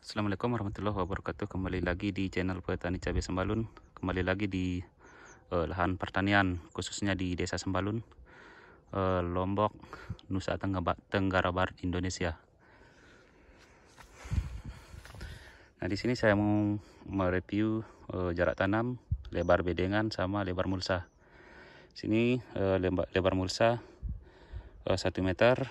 Assalamualaikum warahmatullahi wabarakatuh kembali lagi di channel petani cabai sembalun kembali lagi di uh, lahan pertanian khususnya di desa sembalun uh, Lombok Nusa Tenggara Barat Indonesia nah di sini saya mau mereview uh, jarak tanam lebar bedengan sama lebar mulsa sini uh, lebar, lebar mulsa uh, 1 meter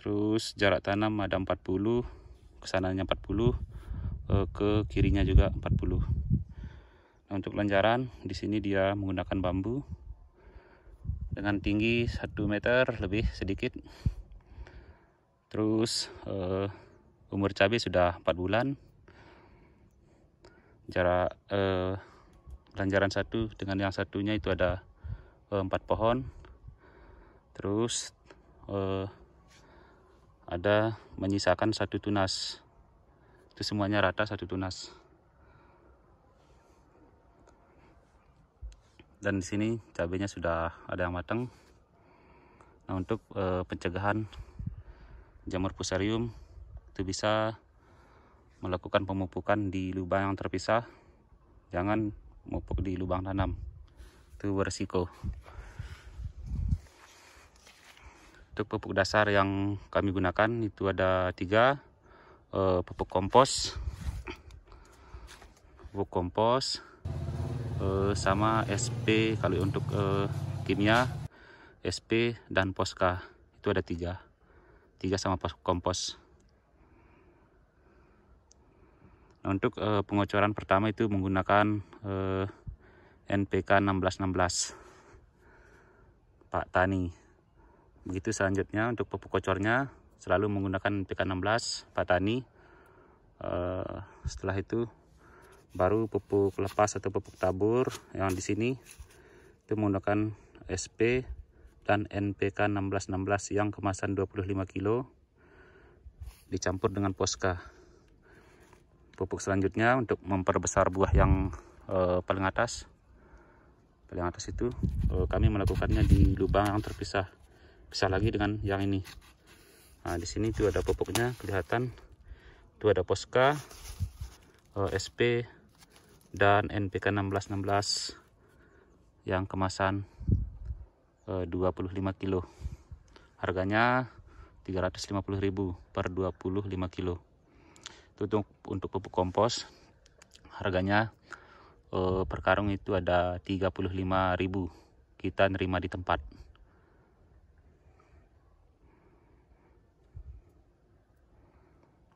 terus jarak tanam ada 40 kesananya 40 eh, ke kirinya juga 40 nah, untuk lanjaran di sini dia menggunakan bambu dengan tinggi 1 meter lebih sedikit terus eh, umur cabai sudah 4 bulan jarak uh, lanjaran satu dengan yang satunya itu ada uh, 4 pohon terus uh, ada menyisakan satu tunas itu semuanya rata satu tunas dan di sini cabenya sudah ada yang matang nah untuk e, pencegahan jamur pusarium itu bisa melakukan pemupukan di lubang yang terpisah jangan memupuk di lubang tanam itu beresiko untuk pupuk dasar yang kami gunakan itu ada tiga uh, pupuk kompos pupuk kompos uh, sama SP kalau untuk uh, kimia SP dan poska itu ada tiga tiga sama kompos nah, untuk uh, pengocoran pertama itu menggunakan uh, NPK 1616 Pak Tani begitu selanjutnya untuk pupuk kocornya selalu menggunakan PK16 Patani eh, setelah itu baru pupuk lepas atau pupuk tabur yang di sini itu menggunakan SP dan NPK 1616 yang kemasan 25 kilo dicampur dengan poska pupuk selanjutnya untuk memperbesar buah yang eh, paling atas paling atas itu eh, kami melakukannya di lubang yang terpisah bisa lagi dengan yang ini nah di sini tuh ada pupuknya kelihatan Itu ada poska eh, SP dan NPK 1616 yang kemasan 25 eh, kilo harganya 350.000 per 25 kilo itu untuk, untuk pupuk kompos harganya eh, per karung itu ada 35.000 kita nerima di tempat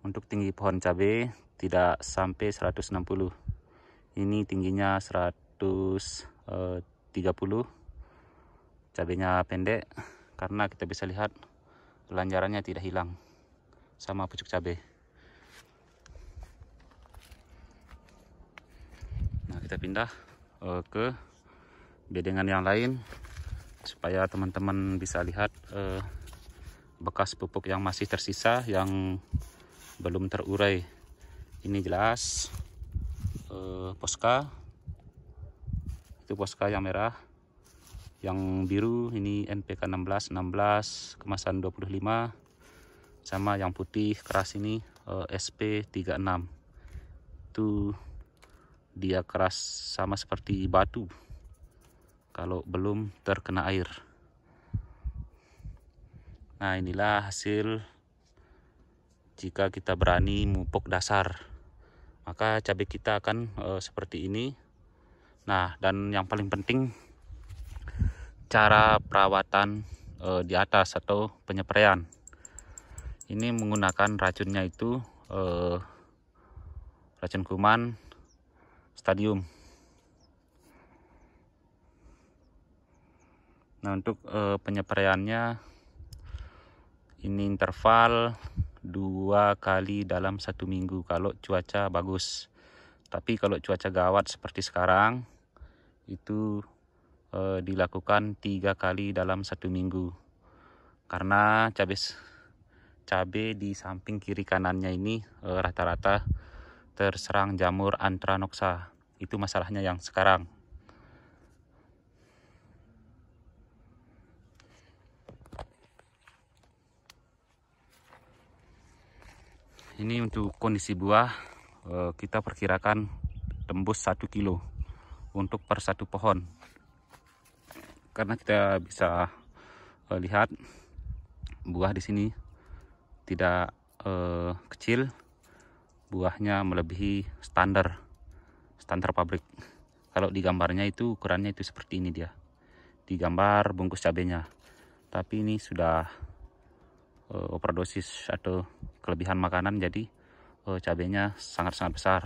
untuk tinggi pohon cabai tidak sampai 160 ini tingginya 130 eh, Cabainya pendek karena kita bisa lihat lanjarannya tidak hilang sama pucuk cabai nah kita pindah eh, ke bedengan yang lain supaya teman-teman bisa lihat eh, bekas pupuk yang masih tersisa yang belum terurai ini jelas eh, poska itu poska yang merah yang biru ini NPK 16 16 kemasan 25 sama yang putih keras ini eh, SP 36 itu dia keras sama seperti batu kalau belum terkena air nah inilah hasil jika kita berani mupuk dasar maka cabai kita akan e, seperti ini nah dan yang paling penting cara perawatan e, di atas atau penyepraian ini menggunakan racunnya itu e, racun kuman stadium nah untuk e, penyepraiannya ini interval dua kali dalam satu minggu kalau cuaca bagus tapi kalau cuaca gawat seperti sekarang itu e, dilakukan tiga kali dalam satu minggu karena cabai cabai di samping kiri kanannya ini eh, rata-rata e, terserang jamur antranoksa itu masalahnya yang sekarang ini untuk kondisi buah eh, kita perkirakan tembus 1 kilo untuk per satu pohon karena kita bisa eh, lihat buah di sini tidak eh, kecil buahnya melebihi standar standar pabrik kalau di gambarnya itu ukurannya itu seperti ini dia di gambar bungkus cabenya tapi ini sudah uh, overdosis atau kelebihan makanan jadi uh, cabenya sangat-sangat besar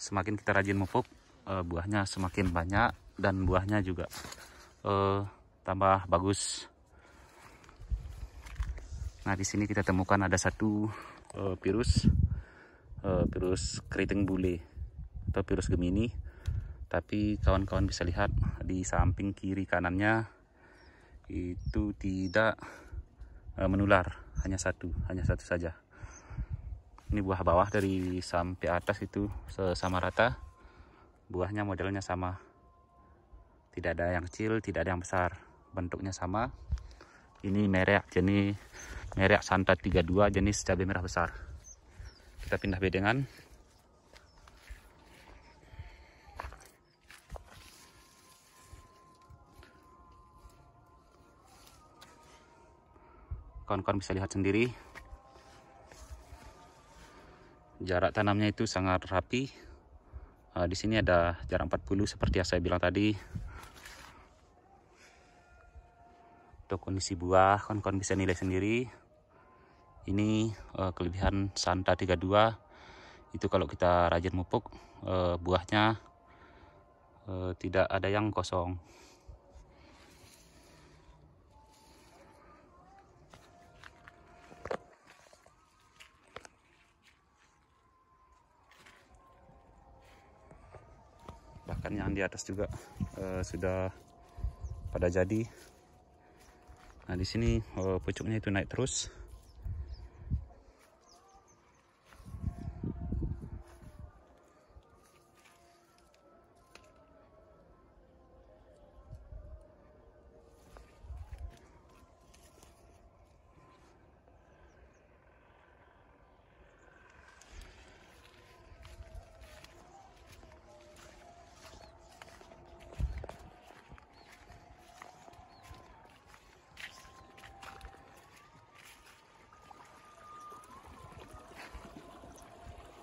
semakin kita rajin memupuk uh, eh, buahnya semakin banyak dan buahnya juga uh, tambah bagus nah di sini kita temukan ada satu uh, virus uh, virus keriting bule atau virus gemini tapi kawan-kawan bisa lihat di samping kiri kanannya itu tidak eh, menular hanya satu hanya satu saja ini buah bawah dari sampai atas itu sesama rata buahnya modelnya sama tidak ada yang kecil tidak ada yang besar bentuknya sama ini merek jenis merek Santa 32 jenis cabai merah besar kita pindah bedengan kawan-kawan bisa lihat sendiri jarak tanamnya itu sangat rapi uh, di sini ada jarak 40 seperti yang saya bilang tadi untuk kondisi buah kawan-kawan bisa nilai sendiri ini uh, kelebihan Santa 32 itu kalau kita rajin mupuk uh, buahnya uh, tidak ada yang kosong kan yang di atas juga uh, sudah pada jadi nah di sini uh, pucuknya itu naik terus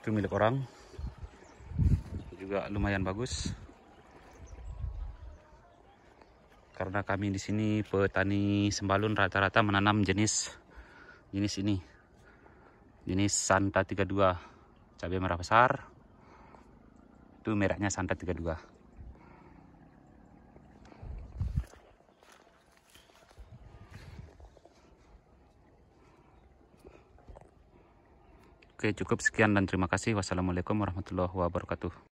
itu milik orang juga lumayan bagus karena kami di sini petani sembalun rata-rata menanam jenis jenis ini jenis Santa 32 cabai merah besar itu merahnya Santa 32 Oke, cukup sekian dan terima kasih. Wassalamualaikum warahmatullahi wabarakatuh.